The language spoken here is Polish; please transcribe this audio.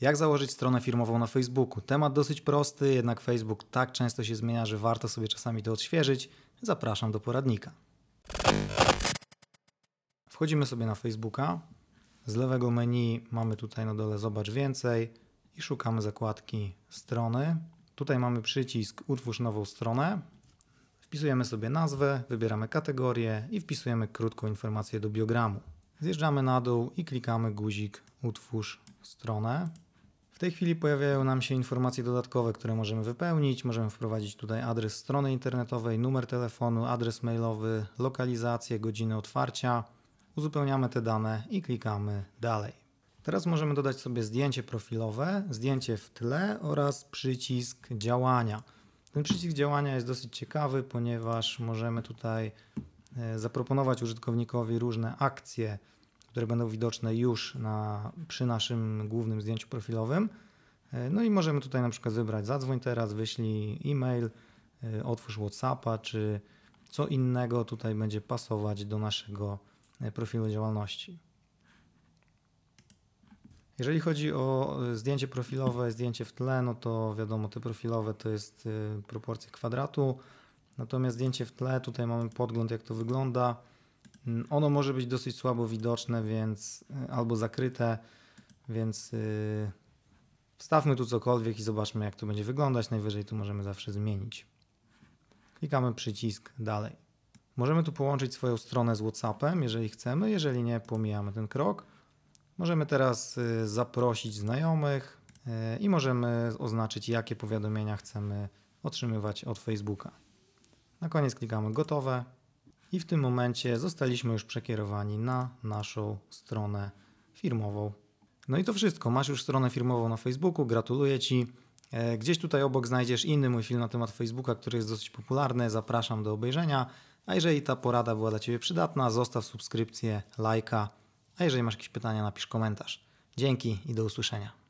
Jak założyć stronę firmową na Facebooku? Temat dosyć prosty, jednak Facebook tak często się zmienia, że warto sobie czasami to odświeżyć. Zapraszam do poradnika. Wchodzimy sobie na Facebooka. Z lewego menu mamy tutaj na dole Zobacz więcej i szukamy zakładki strony. Tutaj mamy przycisk Utwórz nową stronę. Wpisujemy sobie nazwę, wybieramy kategorię i wpisujemy krótką informację do biogramu. Zjeżdżamy na dół i klikamy guzik Utwórz stronę. W tej chwili pojawiają nam się informacje dodatkowe, które możemy wypełnić. Możemy wprowadzić tutaj adres strony internetowej, numer telefonu, adres mailowy, lokalizację, godzinę otwarcia. Uzupełniamy te dane i klikamy dalej. Teraz możemy dodać sobie zdjęcie profilowe, zdjęcie w tle oraz przycisk działania. Ten przycisk działania jest dosyć ciekawy, ponieważ możemy tutaj e, zaproponować użytkownikowi różne akcje, które będą widoczne już na, przy naszym głównym zdjęciu profilowym. E, no i możemy tutaj na przykład wybrać zadzwoń teraz, wyślij e-mail, e, otwórz WhatsAppa, czy co innego tutaj będzie pasować do naszego e, profilu działalności. Jeżeli chodzi o zdjęcie profilowe, zdjęcie w tle, no to wiadomo, te profilowe to jest proporcje kwadratu, natomiast zdjęcie w tle, tutaj mamy podgląd jak to wygląda. Mm, ono może być dosyć słabo widoczne, więc y, albo zakryte, więc yy, wstawmy tu cokolwiek i zobaczmy jak to będzie wyglądać. Najwyżej tu możemy zawsze zmienić. Klikamy przycisk dalej. Możemy tu połączyć swoją stronę z WhatsAppem, jeżeli chcemy. Jeżeli nie, pomijamy ten krok. Możemy teraz y, zaprosić znajomych y, i możemy oznaczyć, jakie powiadomienia chcemy otrzymywać od Facebooka. Na koniec klikamy gotowe i w tym momencie zostaliśmy już przekierowani na naszą stronę firmową. No i to wszystko. Masz już stronę firmową na Facebooku. Gratuluję Ci. E, gdzieś tutaj obok znajdziesz inny mój film na temat Facebooka, który jest dosyć popularny. Zapraszam do obejrzenia. A jeżeli ta porada była dla Ciebie przydatna, zostaw subskrypcję, lajka. A jeżeli masz jakieś pytania, napisz komentarz. Dzięki i do usłyszenia.